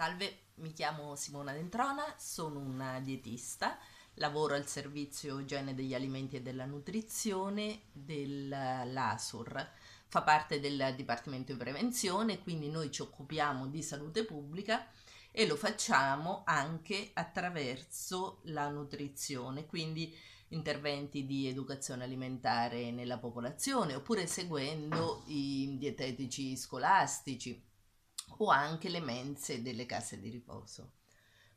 Salve, mi chiamo Simona Dentrona, sono una dietista, lavoro al servizio igiene degli alimenti e della nutrizione dell'ASUR. Fa parte del Dipartimento di Prevenzione, quindi noi ci occupiamo di salute pubblica e lo facciamo anche attraverso la nutrizione, quindi interventi di educazione alimentare nella popolazione oppure seguendo i dietetici scolastici o anche le mense delle case di riposo.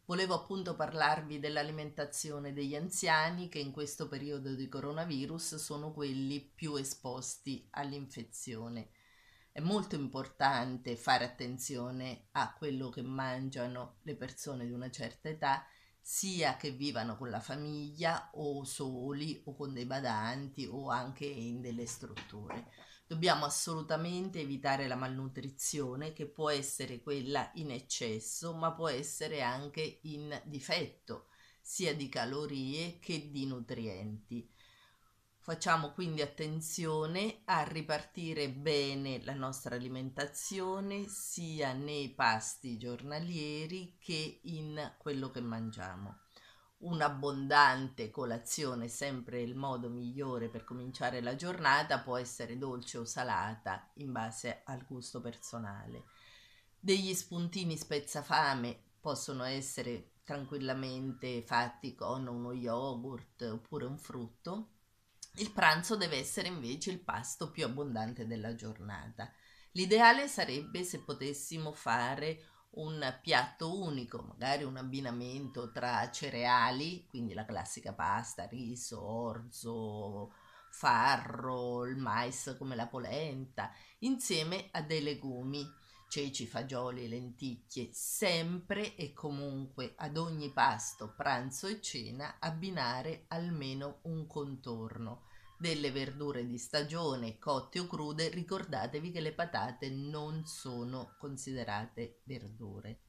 Volevo appunto parlarvi dell'alimentazione degli anziani che in questo periodo di coronavirus sono quelli più esposti all'infezione. È molto importante fare attenzione a quello che mangiano le persone di una certa età, sia che vivano con la famiglia o soli o con dei badanti o anche in delle strutture Dobbiamo assolutamente evitare la malnutrizione che può essere quella in eccesso ma può essere anche in difetto sia di calorie che di nutrienti. Facciamo quindi attenzione a ripartire bene la nostra alimentazione sia nei pasti giornalieri che in quello che mangiamo un'abbondante colazione, sempre il modo migliore per cominciare la giornata, può essere dolce o salata in base al gusto personale. Degli spuntini spezzafame possono essere tranquillamente fatti con uno yogurt oppure un frutto. Il pranzo deve essere invece il pasto più abbondante della giornata. L'ideale sarebbe se potessimo fare un piatto unico, magari un abbinamento tra cereali, quindi la classica pasta, riso, orzo, farro, il mais come la polenta, insieme a dei legumi, ceci, fagioli, lenticchie, sempre e comunque ad ogni pasto, pranzo e cena abbinare almeno un contorno delle verdure di stagione, cotte o crude, ricordatevi che le patate non sono considerate verdure.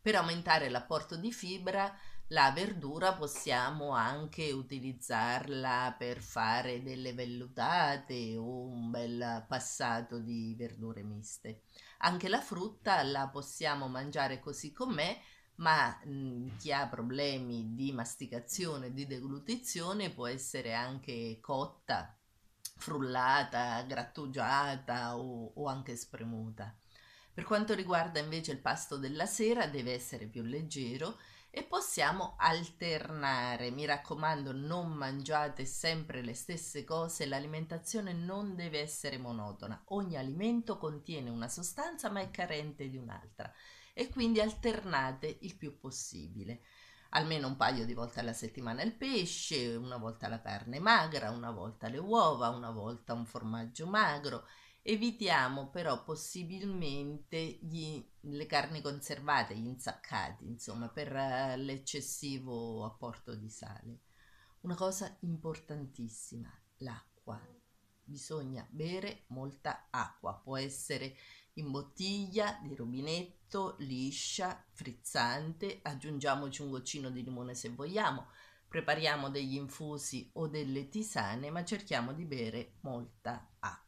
Per aumentare l'apporto di fibra, la verdura possiamo anche utilizzarla per fare delle vellutate o un bel passato di verdure miste. Anche la frutta la possiamo mangiare così com'è, ma mh, mhmm, chi ha problemi di masticazione, di deglutizione può essere anche cotta, frullata, grattugiata o, o anche spremuta. Per quanto riguarda invece il pasto della sera deve essere più leggero e possiamo alternare. Mi raccomando, non mangiate sempre le stesse cose, l'alimentazione non deve essere monotona. Ogni alimento contiene una sostanza ma è carente di un'altra e quindi alternate il più possibile. Almeno un paio di volte alla settimana il pesce, una volta la carne magra, una volta le uova, una volta un formaggio magro. Evitiamo però possibilmente gli, le carni conservate, gli insaccati, insomma, per eh, l'eccessivo apporto di sale. Una cosa importantissima, l'acqua. Bisogna bere molta acqua, può essere in bottiglia, di rubinetto, liscia, frizzante, aggiungiamoci un goccino di limone se vogliamo, prepariamo degli infusi o delle tisane ma cerchiamo di bere molta acqua.